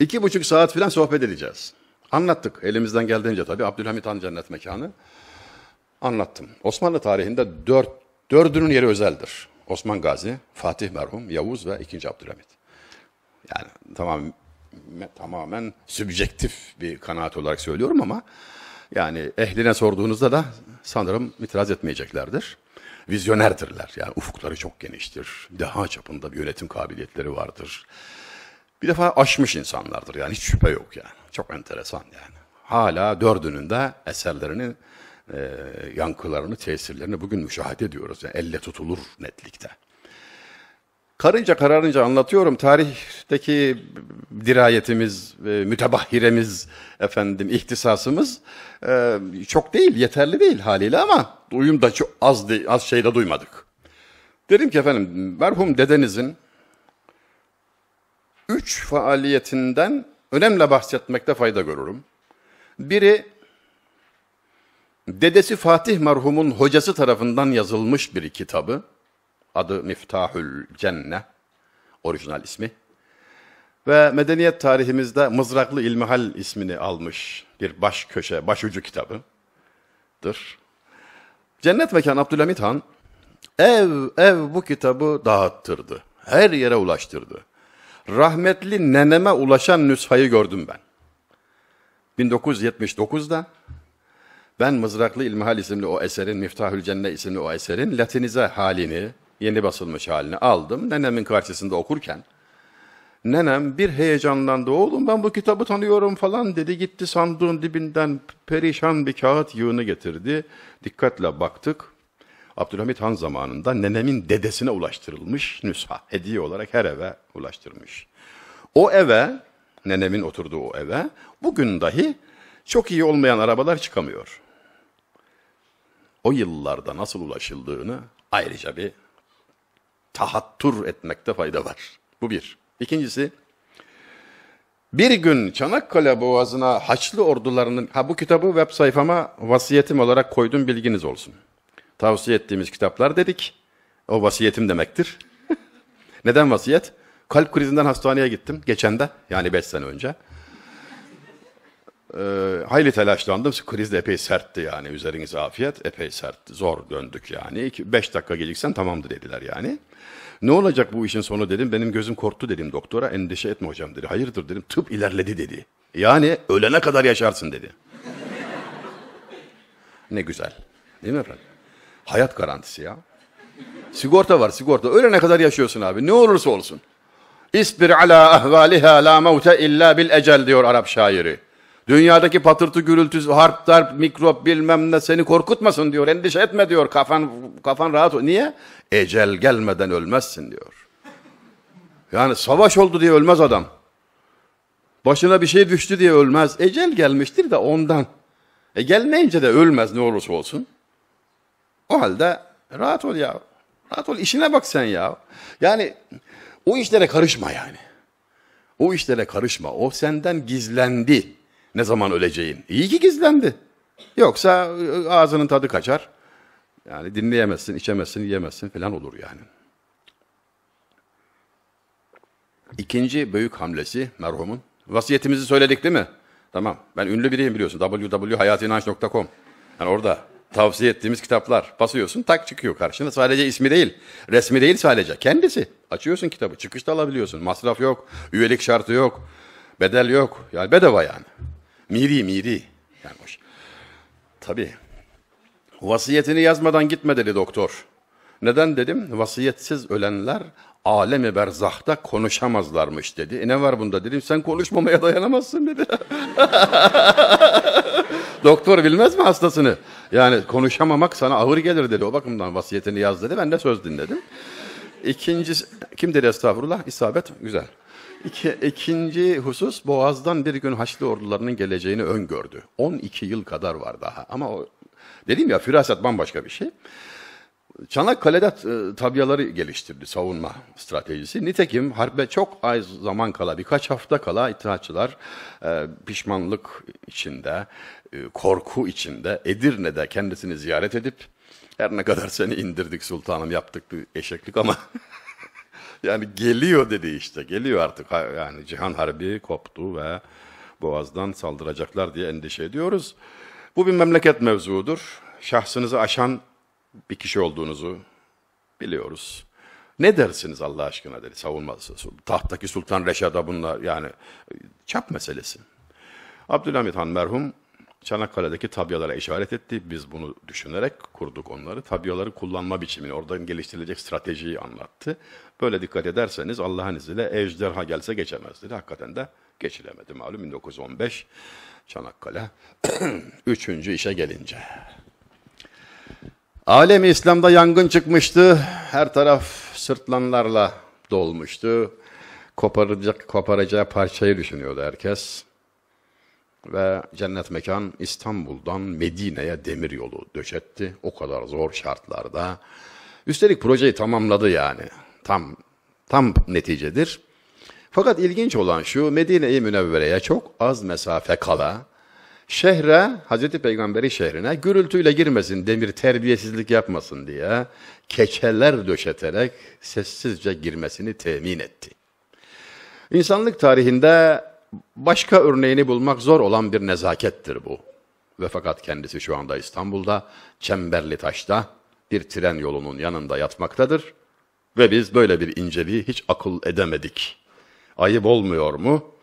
İki buçuk saat falan sohbet edeceğiz. Anlattık elimizden geldiğince tabii Abdülhamit Han cennet mekanı. Anlattım. Osmanlı tarihinde dört, dördünün yeri özeldir. Osman Gazi, Fatih merhum, Yavuz ve ikinci Abdülhamit. Yani tamam tamamen sübjektif bir kanaat olarak söylüyorum ama yani ehline sorduğunuzda da sanırım itiraz etmeyeceklerdir. Vizyonerdirler. Yani ufukları çok geniştir. Daha çapında bir yönetim kabiliyetleri vardır bir defa aşmış insanlardır yani hiç şüphe yok yani. Çok enteresan yani. Hala dördünün de eserlerini, e, yankılarını, tesirlerini bugün müşahede ediyoruz. Yani elle tutulur netlikte. Karınca kararınca anlatıyorum. Tarihteki dirayetimiz, e, mütebahhiremiz, efendim, ihtisasımız e, çok değil, yeterli değil haliyle ama duyum da çok az, az şeyde duymadık. Dedim ki efendim merhum dedenizin üç faaliyetinden önemli bahsetmekte fayda görürüm. Biri, dedesi Fatih marhumun hocası tarafından yazılmış bir kitabı. Adı Miftahül Cenne, orijinal ismi. Ve medeniyet tarihimizde Mızraklı İlmihal ismini almış bir baş köşe, başucu kitabıdır. Cennet Mekan Abdülhamit Han, ev ev bu kitabı dağıttırdı. Her yere ulaştırdı rahmetli neneme ulaşan nüshayı gördüm ben. 1979'da ben Mızraklı İlmihal isimli o eserin, Miftahül Cennet isimli o eserin Latinize halini, yeni basılmış halini aldım. Nenemin karşısında okurken nenem bir heyecanlandı. Oğlum ben bu kitabı tanıyorum falan dedi. Gitti sandığın dibinden perişan bir kağıt yığını getirdi. Dikkatle baktık. Abdülhamit Han zamanında nenemin dedesine ulaştırılmış nüsha. Hediye olarak her eve ulaştırmış. O eve, nenemin oturduğu o eve bugün dahi çok iyi olmayan arabalar çıkamıyor. O yıllarda nasıl ulaşıldığını ayrıca bir tahattur etmekte fayda var. Bu bir. İkincisi, bir gün Çanakkale Boğazı'na Haçlı ordularının, ha bu kitabı web sayfama vasiyetim olarak koydum bilginiz olsun tavsiye ettiğimiz kitaplar dedik. O vasiyetim demektir. Neden vasiyet? Kalp krizinden hastaneye gittim geçen de yani 5 sene önce. Ee, hayli telaşlandım. Kriz de epey sertti yani. Üzeriniz afiyet. Epey sertti. Zor döndük yani. 5 dakika geciksen tamamdır dediler yani. Ne olacak bu işin sonu dedim. Benim gözüm korktu dedim doktora. Endişe etme hocam dedi. Hayırdır dedim. Tıp ilerledi dedi. Yani ölene kadar yaşarsın dedi. ne güzel. Değil mi efendim? Hayat garantisi ya. Sigorta var sigorta. Ölene kadar yaşıyorsun abi. Ne olursa olsun. İsbir ala ahvaliha la mevte illa bil ecel diyor Arap şairi. Dünyadaki patırtı gürültü, harp, darp, mikrop bilmem ne seni korkutmasın diyor. Endişe etme diyor. Kafan kafan rahat ol. Niye? Ecel gelmeden ölmezsin diyor. Yani savaş oldu diye ölmez adam. Başına bir şey düştü diye ölmez. Ecel gelmiştir de ondan. E gelmeyince de ölmez ne olursa olsun. O halde rahat ol ya. Rahat ol işine bak sen ya. Yani o işlere karışma yani. O işlere karışma. O senden gizlendi. Ne zaman öleceğin. İyi ki gizlendi. Yoksa ıı, ağzının tadı kaçar. Yani dinleyemezsin, içemezsin, yiyemezsin falan olur yani. İkinci büyük hamlesi merhumun. Vasiyetimizi söyledik değil mi? Tamam. Ben ünlü biriyim biliyorsun. www.hayatinanç.com. Yani orada tavsiye ettiğimiz kitaplar. Basıyorsun tak çıkıyor karşına. Sadece ismi değil, resmi değil sadece. Kendisi. Açıyorsun kitabı. Çıkışta alabiliyorsun. Masraf yok, üyelik şartı yok, bedel yok. Yani bedava yani. Miri miri. Yani hoş. Tabii. Vasiyetini yazmadan gitme dedi doktor. Neden dedim? Vasiyetsiz ölenler alemi berzahta konuşamazlarmış dedi. E ne var bunda dedim sen konuşmamaya dayanamazsın dedi. Doktor bilmez mi hastasını? Yani konuşamamak sana ağır gelir dedi. O bakımdan vasiyetini yaz dedi. Ben de söz dinledim. İkincisi, kim dedi estağfurullah? İsabet, güzel. İki, ikinci husus Boğaz'dan bir gün Haçlı ordularının geleceğini öngördü. 12 yıl kadar var daha ama o, dedim ya firaset bambaşka bir şey. Çanakkale'de e, tabyaları geliştirdi savunma stratejisi. Nitekim harbe çok az zaman kala, birkaç hafta kala itaatçılar e, pişmanlık içinde, e, korku içinde Edirne'de kendisini ziyaret edip her ne kadar seni indirdik sultanım yaptık bir eşeklik ama yani geliyor dedi işte geliyor artık yani Cihan Harbi koptu ve Boğaz'dan saldıracaklar diye endişe ediyoruz. Bu bir memleket mevzudur. Şahsınızı aşan bir kişi olduğunuzu biliyoruz. Ne dersiniz Allah aşkına dedi savunması. Tahttaki Sultan Reşad'a bunlar yani çap meselesi. Abdülhamit Han merhum Çanakkale'deki tabyalara işaret etti. Biz bunu düşünerek kurduk onları. Tabyaları kullanma biçimini, oradan geliştirilecek stratejiyi anlattı. Böyle dikkat ederseniz Allah'ın izniyle ejderha gelse geçemez dedi. Hakikaten de geçilemedi malum 1915 Çanakkale. Üçüncü işe gelince. Alemi İslam'da yangın çıkmıştı. Her taraf sırtlanlarla dolmuştu. Koparacak, koparacağı parçayı düşünüyordu herkes. Ve cennet mekan İstanbul'dan Medine'ye demir yolu döşetti. O kadar zor şartlarda. Üstelik projeyi tamamladı yani. Tam tam neticedir. Fakat ilginç olan şu Medine-i Münevvere'ye çok az mesafe kala Şehre, Hazreti Peygamber'i şehrine gürültüyle girmesin, demir terbiyesizlik yapmasın diye keçeler döşeterek sessizce girmesini temin etti. İnsanlık tarihinde başka örneğini bulmak zor olan bir nezakettir bu. Ve fakat kendisi şu anda İstanbul'da, Çemberli Taş'ta bir tren yolunun yanında yatmaktadır. Ve biz böyle bir inceliği hiç akıl edemedik. Ayıp olmuyor mu?